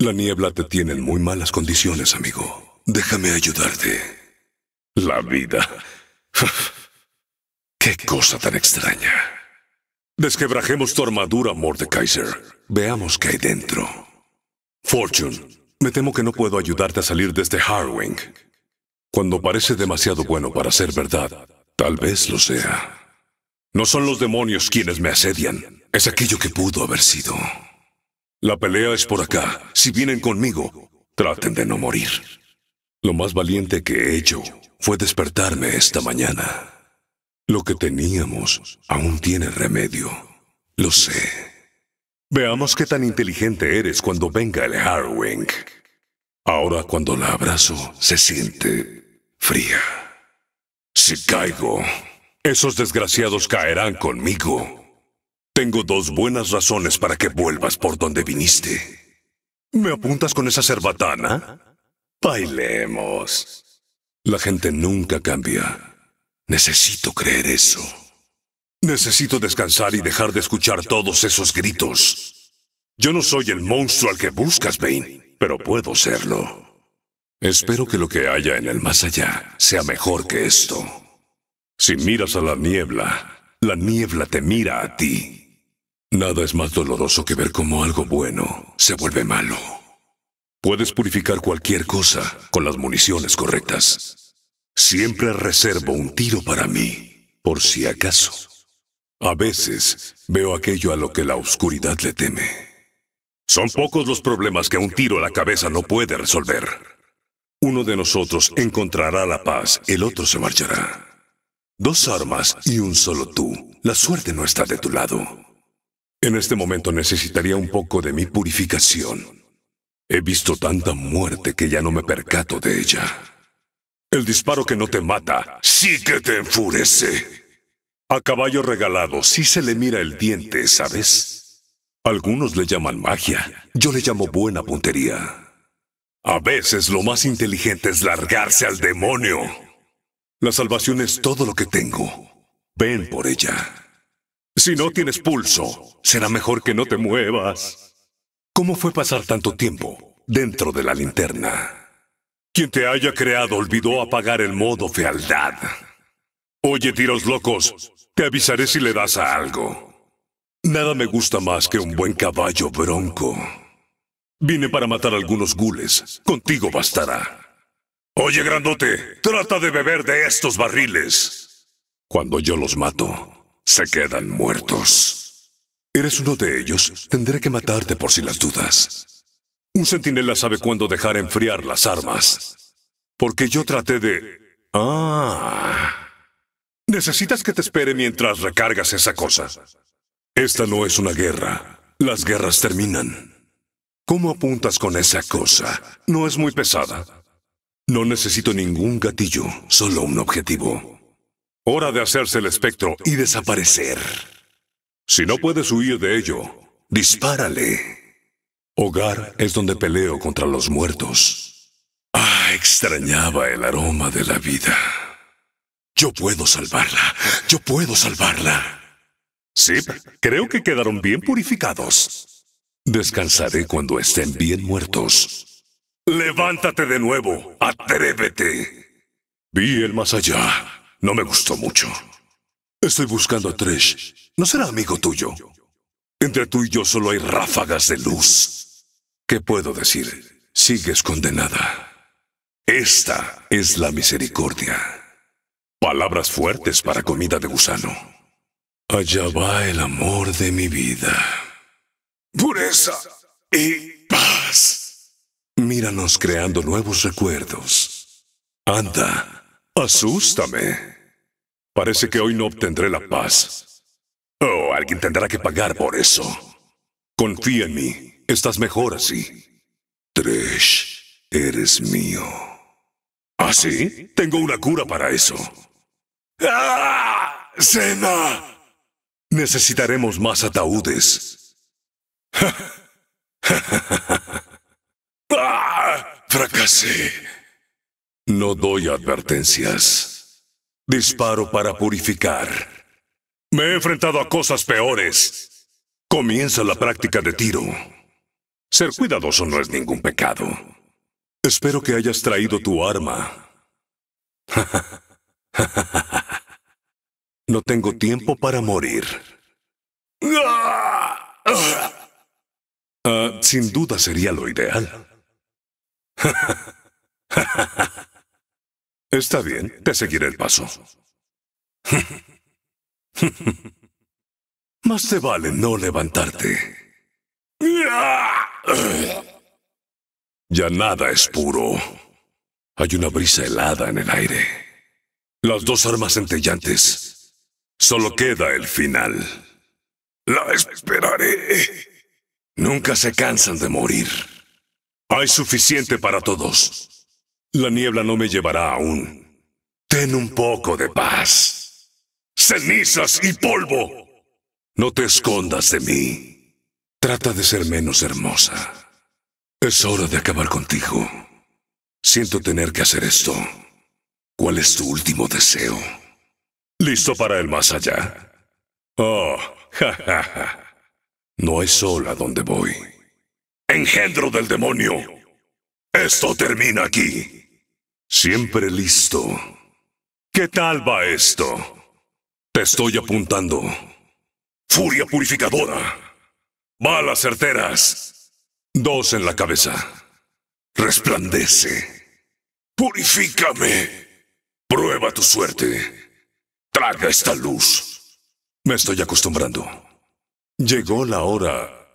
La niebla te tiene en muy malas condiciones, amigo. Déjame ayudarte. La vida. Qué cosa tan extraña. Desquebrajemos tu armadura, Mordekaiser. Veamos qué hay dentro. Fortune, me temo que no puedo ayudarte a salir de este Harwing. Cuando parece demasiado bueno para ser verdad, tal vez lo sea. No son los demonios quienes me asedian, es aquello que pudo haber sido. La pelea es por acá. Si vienen conmigo, traten de no morir. Lo más valiente que he hecho fue despertarme esta mañana. Lo que teníamos aún tiene remedio. Lo sé. Veamos qué tan inteligente eres cuando venga el Harwing. Ahora cuando la abrazo, se siente fría. Si caigo, esos desgraciados caerán conmigo. Tengo dos buenas razones para que vuelvas por donde viniste. ¿Me apuntas con esa cerbatana? Bailemos. La gente nunca cambia. Necesito creer eso. Necesito descansar y dejar de escuchar todos esos gritos. Yo no soy el monstruo al que buscas, Bane, pero puedo serlo. Espero que lo que haya en el más allá sea mejor que esto. Si miras a la niebla, la niebla te mira a ti. Nada es más doloroso que ver cómo algo bueno se vuelve malo. Puedes purificar cualquier cosa con las municiones correctas. Siempre reservo un tiro para mí, por si acaso. A veces veo aquello a lo que la oscuridad le teme. Son pocos los problemas que un tiro a la cabeza no puede resolver. Uno de nosotros encontrará la paz, el otro se marchará. Dos armas y un solo tú. La suerte no está de tu lado. En este momento necesitaría un poco de mi purificación. He visto tanta muerte que ya no me percato de ella. El disparo que no te mata sí que te enfurece. A caballo regalado sí se le mira el diente, ¿sabes? Algunos le llaman magia, yo le llamo buena puntería. A veces lo más inteligente es largarse al demonio. La salvación es todo lo que tengo. Ven por ella. Si no tienes pulso, será mejor que no te muevas. ¿Cómo fue pasar tanto tiempo dentro de la linterna? Quien te haya creado olvidó apagar el modo fealdad. Oye, tiros locos, te avisaré si le das a algo. Nada me gusta más que un buen caballo bronco. Vine para matar algunos gules. Contigo bastará. Oye, grandote, trata de beber de estos barriles. Cuando yo los mato, se quedan muertos. Eres uno de ellos, tendré que matarte por si las dudas. Un centinela sabe cuándo dejar enfriar las armas. Porque yo traté de... Ah... Necesitas que te espere mientras recargas esa cosa. Esta no es una guerra. Las guerras terminan. ¿Cómo apuntas con esa cosa? No es muy pesada. No necesito ningún gatillo, solo un objetivo. Hora de hacerse el espectro y desaparecer. Si no puedes huir de ello, dispárale. Hogar es donde peleo contra los muertos. Ah, extrañaba el aroma de la vida. Yo puedo salvarla. Yo puedo salvarla. Sí, creo que quedaron bien purificados. Descansaré cuando estén bien muertos. Levántate de nuevo. Atrévete. Vi el más allá. No me gustó mucho. Estoy buscando a Tresh. ¿No será amigo tuyo? Entre tú y yo solo hay ráfagas de luz. ¿Qué puedo decir? Sigues condenada. Esta es la misericordia. Palabras fuertes para comida de gusano. Allá va el amor de mi vida. Pureza y paz. Míranos creando nuevos recuerdos. Anda, Asústame. Parece que hoy no obtendré la paz. Oh, alguien tendrá que pagar por eso. Confía en mí. Estás mejor así. Tresh, eres mío. ¿Así? ¿Ah, sí? Tengo una cura para eso. ¡Cena! ¡Ah! Necesitaremos más ataúdes. ¡Ah! Fracasé. No doy advertencias. Disparo para purificar. Me he enfrentado a cosas peores. Comienza la práctica de tiro. Ser cuidadoso no es ningún pecado. Espero que hayas traído tu arma. No tengo tiempo para morir. Ah, sin duda sería lo ideal. Está bien, te seguiré el paso. Más te vale no levantarte. Ya nada es puro. Hay una brisa helada en el aire. Las dos armas centellantes. Solo queda el final. La esperaré. Nunca se cansan de morir. Hay suficiente para todos. La niebla no me llevará aún. Ten un poco de paz. Cenizas y polvo. No te escondas de mí. Trata de ser menos hermosa. Es hora de acabar contigo. Siento tener que hacer esto. ¿Cuál es tu último deseo? ¿Listo para el más allá? Oh, jajaja. Ja, ja. No hay sol donde voy. Engendro del demonio. Esto termina aquí. Siempre listo. ¿Qué tal va esto? Te estoy apuntando. Furia purificadora. Malas certeras. Dos en la cabeza. Resplandece. Purifícame. Prueba tu suerte. Traga esta luz. Me estoy acostumbrando. Llegó la hora.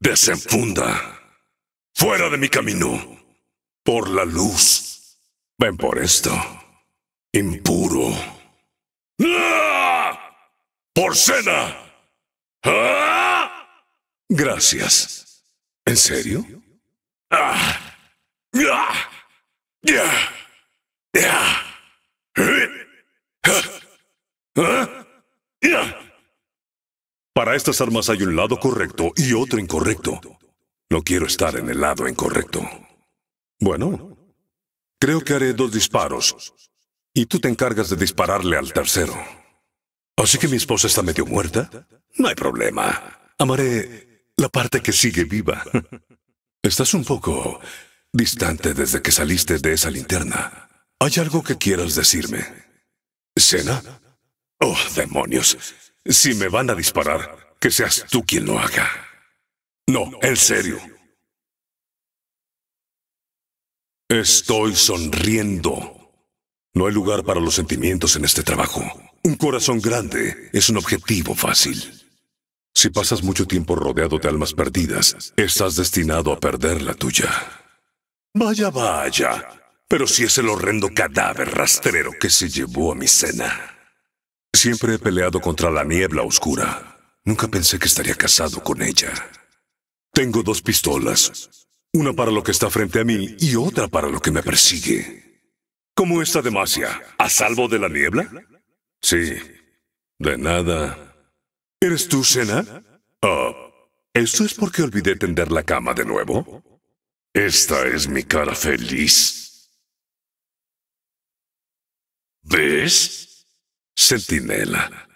Desenfunda. Fuera de mi camino. Por la luz. Ven por esto, impuro. Por cena. Gracias. ¿En serio? Para estas armas hay un lado correcto y otro incorrecto. No quiero estar en el lado incorrecto. Bueno, Creo que haré dos disparos. Y tú te encargas de dispararle al tercero. Así que mi esposa está medio muerta. No hay problema. Amaré la parte que sigue viva. Estás un poco distante desde que saliste de esa linterna. ¿Hay algo que quieras decirme? ¿Cena? Oh, demonios. Si me van a disparar, que seas tú quien lo haga. No, en serio. Estoy sonriendo. No hay lugar para los sentimientos en este trabajo. Un corazón grande es un objetivo fácil. Si pasas mucho tiempo rodeado de almas perdidas, estás destinado a perder la tuya. Vaya, vaya. Pero si es el horrendo cadáver rastrero que se llevó a mi cena. Siempre he peleado contra la niebla oscura. Nunca pensé que estaría casado con ella. Tengo dos pistolas, una para lo que está frente a mí y otra para lo que me persigue. ¿Cómo está Demacia? ¿A salvo de la niebla? Sí, de nada. ¿Eres tú, Sena? Ah, ¿eso es porque olvidé tender la cama de nuevo? Esta es mi cara feliz. ¿Ves? Sentinela.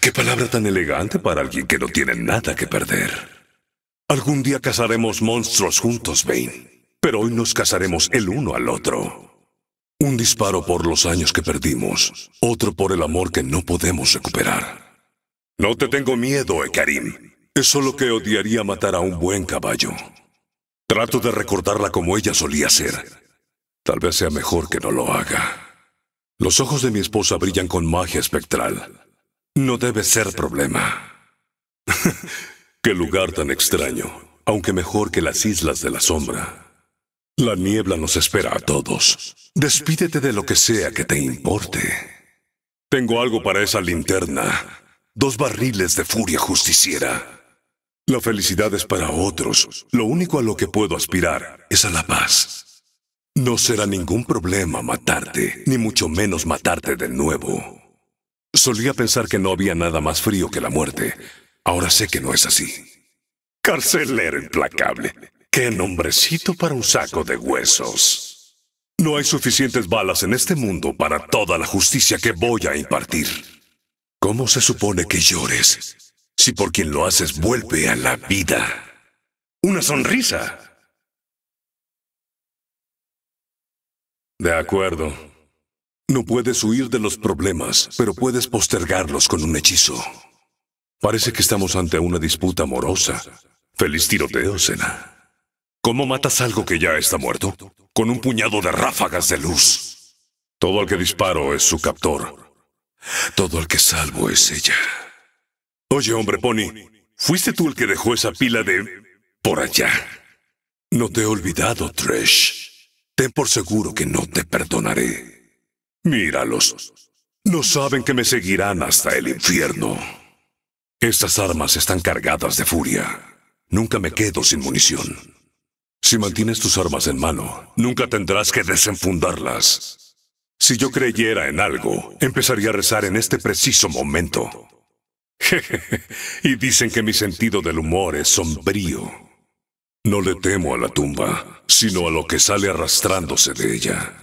Qué palabra tan elegante para alguien que no tiene nada que perder. Algún día cazaremos monstruos juntos, Bane. Pero hoy nos casaremos el uno al otro. Un disparo por los años que perdimos, otro por el amor que no podemos recuperar. No te tengo miedo, Ekarim. Es solo que odiaría matar a un buen caballo. Trato de recordarla como ella solía ser. Tal vez sea mejor que no lo haga. Los ojos de mi esposa brillan con magia espectral. No debe ser problema. Qué lugar tan extraño, aunque mejor que las islas de la sombra. La niebla nos espera a todos. Despídete de lo que sea que te importe. Tengo algo para esa linterna. Dos barriles de furia justiciera. La felicidad es para otros. Lo único a lo que puedo aspirar es a la paz. No será ningún problema matarte, ni mucho menos matarte de nuevo. Solía pensar que no había nada más frío que la muerte, Ahora sé que no es así. Carcelero implacable. Qué nombrecito para un saco de huesos. No hay suficientes balas en este mundo para toda la justicia que voy a impartir. ¿Cómo se supone que llores si por quien lo haces vuelve a la vida? Una sonrisa. De acuerdo. No puedes huir de los problemas, pero puedes postergarlos con un hechizo. Parece que estamos ante una disputa amorosa. Feliz tiroteo, Sena. ¿Cómo matas algo que ya está muerto? Con un puñado de ráfagas de luz. Todo al que disparo es su captor. Todo al que salvo es ella. Oye, hombre pony, fuiste tú el que dejó esa pila de... por allá. No te he olvidado, trash. Ten por seguro que no te perdonaré. Míralos. No saben que me seguirán hasta el infierno. Estas armas están cargadas de furia. Nunca me quedo sin munición. Si mantienes tus armas en mano, nunca tendrás que desenfundarlas. Si yo creyera en algo, empezaría a rezar en este preciso momento. y dicen que mi sentido del humor es sombrío. No le temo a la tumba, sino a lo que sale arrastrándose de ella.